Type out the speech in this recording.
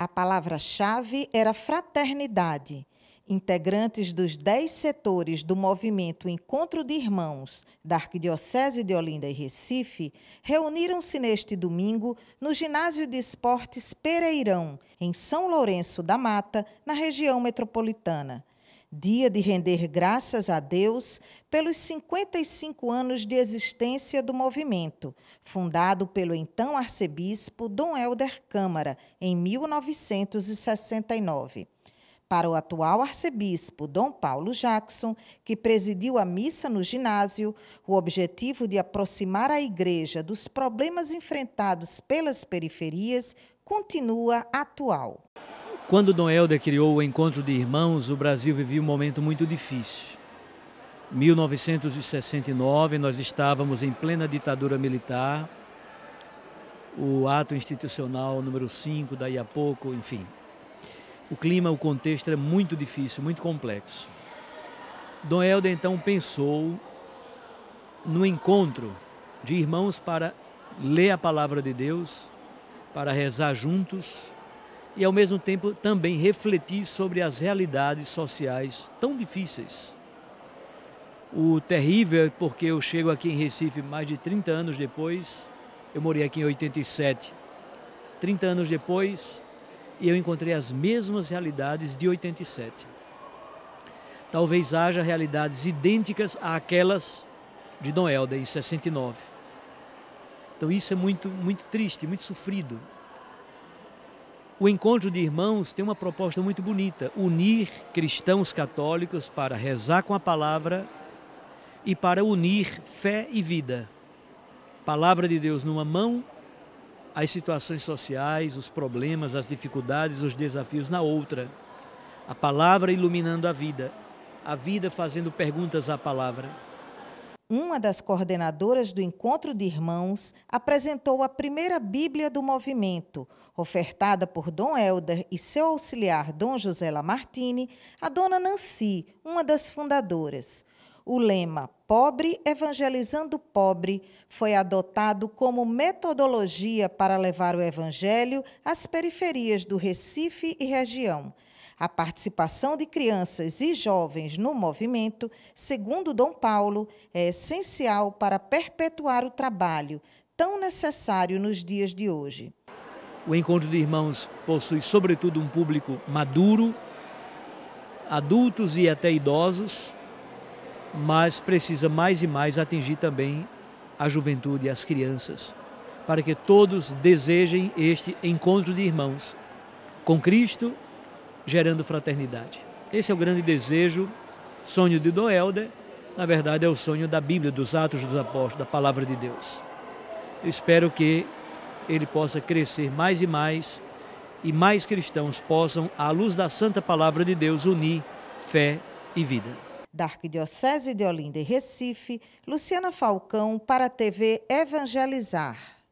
A palavra-chave era fraternidade. Integrantes dos dez setores do movimento Encontro de Irmãos da Arquidiocese de Olinda e Recife reuniram-se neste domingo no Ginásio de Esportes Pereirão, em São Lourenço da Mata, na região metropolitana dia de render graças a Deus pelos 55 anos de existência do movimento, fundado pelo então arcebispo Dom Helder Câmara, em 1969. Para o atual arcebispo Dom Paulo Jackson, que presidiu a missa no ginásio, o objetivo de aproximar a igreja dos problemas enfrentados pelas periferias continua atual. Quando Dom Helder criou o Encontro de Irmãos, o Brasil vivia um momento muito difícil. 1969, nós estávamos em plena ditadura militar, o ato institucional número 5, daí a pouco, enfim. O clima, o contexto era muito difícil, muito complexo. Dom Helder então pensou no encontro de irmãos para ler a palavra de Deus, para rezar juntos, e, ao mesmo tempo, também refletir sobre as realidades sociais tão difíceis. O terrível é porque eu chego aqui em Recife mais de 30 anos depois, eu morei aqui em 87. 30 anos depois, eu encontrei as mesmas realidades de 87. Talvez haja realidades idênticas àquelas de Dom Helder, em 69. Então isso é muito, muito triste, muito sofrido, o encontro de irmãos tem uma proposta muito bonita: unir cristãos católicos para rezar com a palavra e para unir fé e vida. Palavra de Deus numa mão, as situações sociais, os problemas, as dificuldades, os desafios na outra. A palavra iluminando a vida, a vida fazendo perguntas à palavra. Uma das coordenadoras do Encontro de Irmãos apresentou a primeira Bíblia do movimento, ofertada por Dom Helder e seu auxiliar Dom José Lamartine, a Dona Nancy, uma das fundadoras. O lema Pobre Evangelizando Pobre foi adotado como metodologia para levar o Evangelho às periferias do Recife e região. A participação de crianças e jovens no movimento, segundo Dom Paulo, é essencial para perpetuar o trabalho tão necessário nos dias de hoje. O encontro de irmãos possui, sobretudo, um público maduro, adultos e até idosos, mas precisa mais e mais atingir também a juventude e as crianças, para que todos desejem este encontro de irmãos com Cristo gerando fraternidade. Esse é o grande desejo, sonho de Dom Helder, na verdade é o sonho da Bíblia, dos Atos dos Apóstolos, da Palavra de Deus. Eu espero que ele possa crescer mais e mais e mais cristãos possam, à luz da Santa Palavra de Deus, unir fé e vida. Da Arquidiocese de Olinda e Recife, Luciana Falcão para a TV Evangelizar.